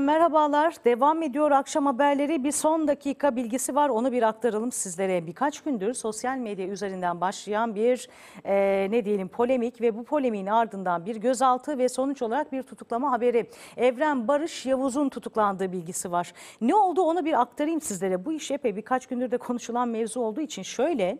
Merhabalar. Devam ediyor akşam haberleri. Bir son dakika bilgisi var. Onu bir aktaralım sizlere. Birkaç gündür sosyal medya üzerinden başlayan bir e, ne diyelim polemik ve bu polemiğin ardından bir gözaltı ve sonuç olarak bir tutuklama haberi. Evren Barış Yavuz'un tutuklandığı bilgisi var. Ne oldu onu bir aktarayım sizlere. Bu iş epey birkaç gündür de konuşulan mevzu olduğu için şöyle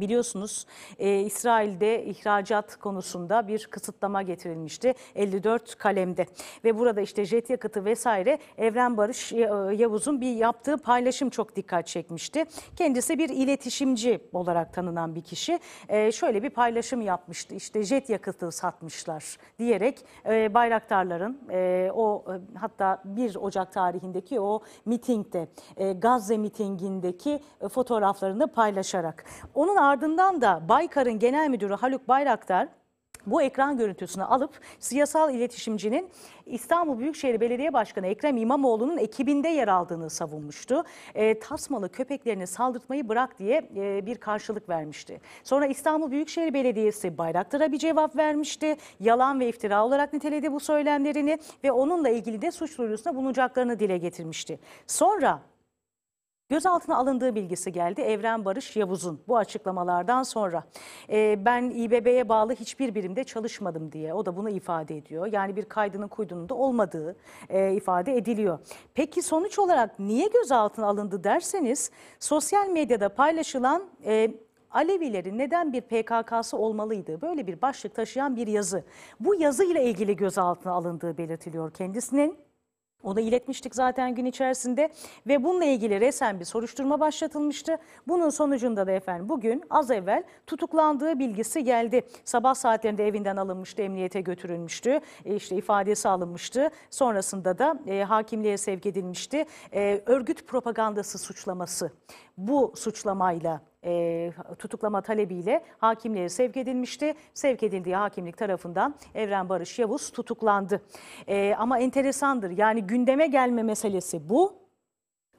Biliyorsunuz e, İsrail'de ihracat konusunda bir kısıtlama getirilmişti 54 kalemde. Ve burada işte jet yakıtı vesaire Evren Barış e, Yavuz'un bir yaptığı paylaşım çok dikkat çekmişti. Kendisi bir iletişimci olarak tanınan bir kişi. E, şöyle bir paylaşım yapmıştı. işte jet yakıtı satmışlar diyerek e, Bayraktarların e, o e, hatta 1 Ocak tarihindeki o mitingde e, Gazze mitingindeki fotoğraflarını paylaşarak. Onun ardından da Baykar'ın genel müdürü Haluk Bayraktar bu ekran görüntüsünü alıp siyasal iletişimcinin İstanbul Büyükşehir Belediye Başkanı Ekrem İmamoğlu'nun ekibinde yer aldığını savunmuştu. E, tasmalı köpeklerini saldırtmayı bırak diye e, bir karşılık vermişti. Sonra İstanbul Büyükşehir Belediyesi Bayraktar'a bir cevap vermişti. Yalan ve iftira olarak niteledi bu söylemlerini ve onunla ilgili de suç duyurusunda bulunacaklarını dile getirmişti. Sonra Gözaltına alındığı bilgisi geldi Evren Barış Yavuz'un bu açıklamalardan sonra. E, ben İBB'ye bağlı hiçbir birimde çalışmadım diye o da bunu ifade ediyor. Yani bir kaydının kuydunun da olmadığı e, ifade ediliyor. Peki sonuç olarak niye gözaltına alındı derseniz sosyal medyada paylaşılan e, Alevilerin neden bir PKK'sı olmalıydı? Böyle bir başlık taşıyan bir yazı. Bu yazıyla ilgili gözaltına alındığı belirtiliyor kendisinin. Ona iletmiştik zaten gün içerisinde ve bununla ilgili resen bir soruşturma başlatılmıştı. Bunun sonucunda da efendim bugün az evvel tutuklandığı bilgisi geldi. Sabah saatlerinde evinden alınmıştı, emniyete götürülmüştü, e, işte ifadesi alınmıştı. Sonrasında da e, hakimliğe sevk edilmişti. E, örgüt propagandası suçlaması bu suçlamayla e, tutuklama talebiyle hakimliğe sevk edilmişti. Sevk edildiği hakimlik tarafından Evren Barış Yavuz tutuklandı. E, ama enteresandır yani gündeme gelme meselesi bu.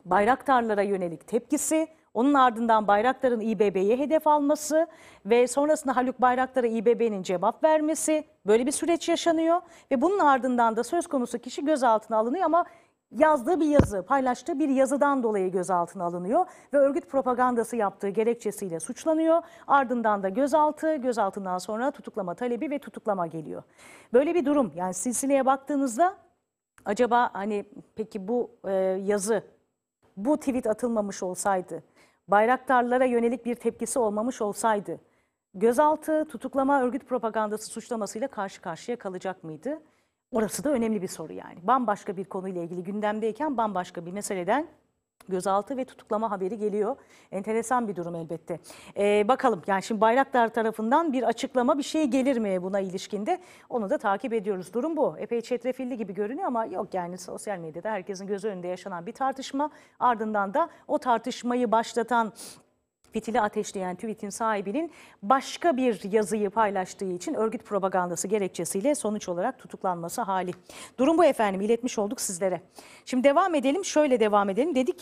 Bayraktarlara yönelik tepkisi, onun ardından Bayraktar'ın İBB'ye hedef alması ve sonrasında Haluk Bayraktar'a İBB'nin cevap vermesi böyle bir süreç yaşanıyor. Ve bunun ardından da söz konusu kişi gözaltına alınıyor ama yazdığı bir yazı, paylaştığı bir yazıdan dolayı gözaltına alınıyor ve örgüt propagandası yaptığı gerekçesiyle suçlanıyor. Ardından da gözaltı, gözaltından sonra tutuklama talebi ve tutuklama geliyor. Böyle bir durum yani silsileye baktığınızda acaba hani peki bu e, yazı, bu tweet atılmamış olsaydı, bayraktarlara yönelik bir tepkisi olmamış olsaydı, gözaltı, tutuklama, örgüt propagandası suçlamasıyla karşı karşıya kalacak mıydı? Orası da önemli bir soru yani. Bambaşka bir konuyla ilgili gündemdeyken bambaşka bir meseleden gözaltı ve tutuklama haberi geliyor. Enteresan bir durum elbette. Ee, bakalım yani şimdi Bayraktar tarafından bir açıklama bir şey gelir mi buna ilişkinde onu da takip ediyoruz. Durum bu. Epey çetrefilli gibi görünüyor ama yok yani sosyal medyada herkesin gözü önünde yaşanan bir tartışma. Ardından da o tartışmayı başlatan fitili ateşleyen tweet'in sahibinin başka bir yazıyı paylaştığı için örgüt propagandası gerekçesiyle sonuç olarak tutuklanması hali. Durum bu efendim iletmiş olduk sizlere. Şimdi devam edelim şöyle devam edelim dedik ya.